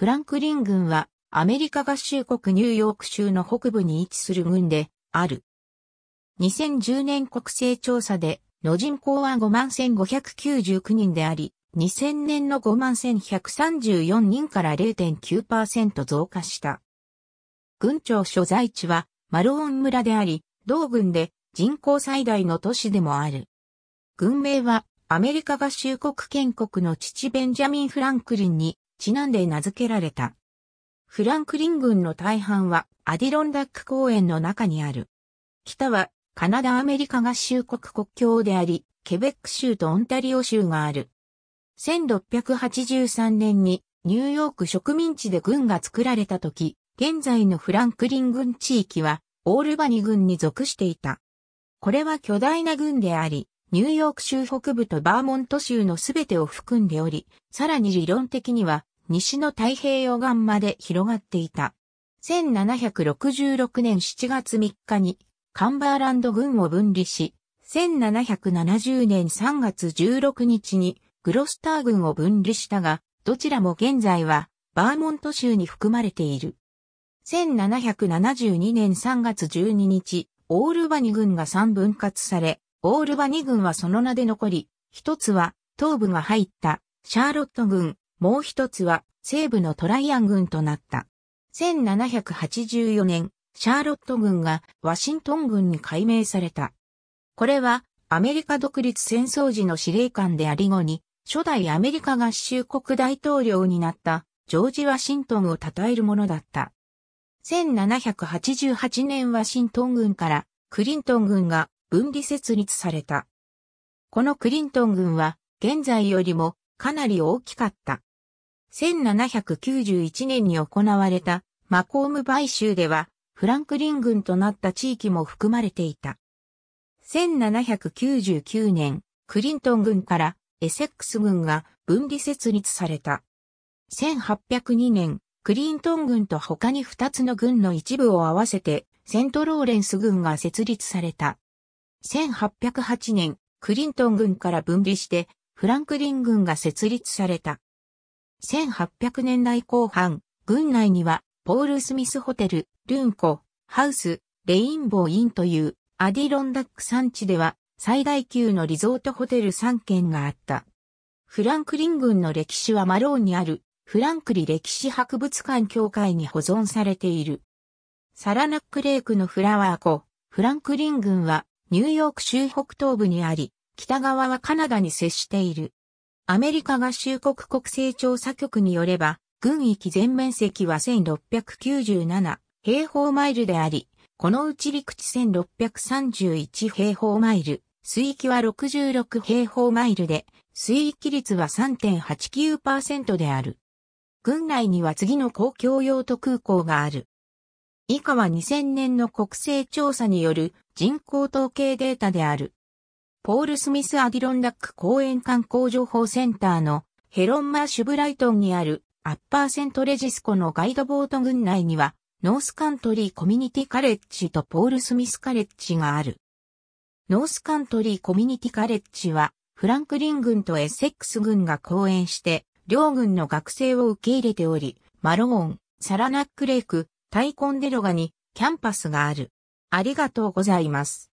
フランクリン軍はアメリカ合衆国ニューヨーク州の北部に位置する軍である。2010年国勢調査での人口は51,599人であり、2000年の51,134人から0.9%増加した。軍庁所在地はマローン村であり、同軍で人口最大の都市でもある。軍名はアメリカ合衆国建国の父ベンジャミン・フランクリンにちなんで名付けられた。フランクリン郡の大半はアディロンダック公園の中にある。北はカナダ・アメリカ合衆国国境であり、ケベック州とオンタリオ州がある。1683年にニューヨーク植民地で軍が作られた時、現在のフランクリン軍地域はオールバニ軍に属していた。これは巨大な軍であり、ニューヨーク州北部とバーモント州のすべてを含んでおり、さらに理論的には西の太平洋岸まで広がっていた。1766年7月3日にカンバーランド軍を分離し、1770年3月16日にグロスター軍を分離したが、どちらも現在はバーモント州に含まれている。1772年3月12日、オールバニ軍が3分割され、オールバニ軍はその名で残り、一つは東部が入ったシャーロット軍、もう一つは西部のトライアン軍となった。1784年、シャーロット軍がワシントン軍に改名された。これはアメリカ独立戦争時の司令官であり後に、初代アメリカ合衆国大統領になったジョージ・ワシントンを称えるものだった。1788年ワシントン軍からクリントン軍が分離設立された。このクリントン軍は現在よりもかなり大きかった。1791年に行われたマコーム買収では、フランクリン軍となった地域も含まれていた。1799年、クリントン軍からエセックス軍が分離設立された。1802年、クリントン軍と他に2つの軍の一部を合わせて、セントローレンス軍が設立された。1808年、クリントン軍から分離して、フランクリン軍が設立された。1800年代後半、軍内には、ポール・スミスホテル、ルンコ、ハウス、レインボーインという、アディロンダック山地では、最大級のリゾートホテル3軒があった。フランクリン郡の歴史はマローンにある、フランクリ歴史博物館協会に保存されている。サラナックレイクのフラワー湖、フランクリン郡は、ニューヨーク州北東部にあり、北側はカナダに接している。アメリカ合衆国国勢調査局によれば、軍域全面積は1697平方マイルであり、このうち陸地1631平方マイル、水域は66平方マイルで、水域率は3.89%である。軍内には次の公共用途空港がある。以下は2000年の国勢調査による人口統計データである。ポール・スミス・アディロンダック公園観光情報センターのヘロン・マーシュ・ブライトンにあるアッパーセントレジスコのガイドボート群内にはノースカントリーコミュニティカレッジとポール・スミスカレッジがある。ノースカントリーコミュニティカレッジはフランクリン軍とエセックス軍が公園して両軍の学生を受け入れており、マローン、サラナックレイク、タイコンデロガにキャンパスがある。ありがとうございます。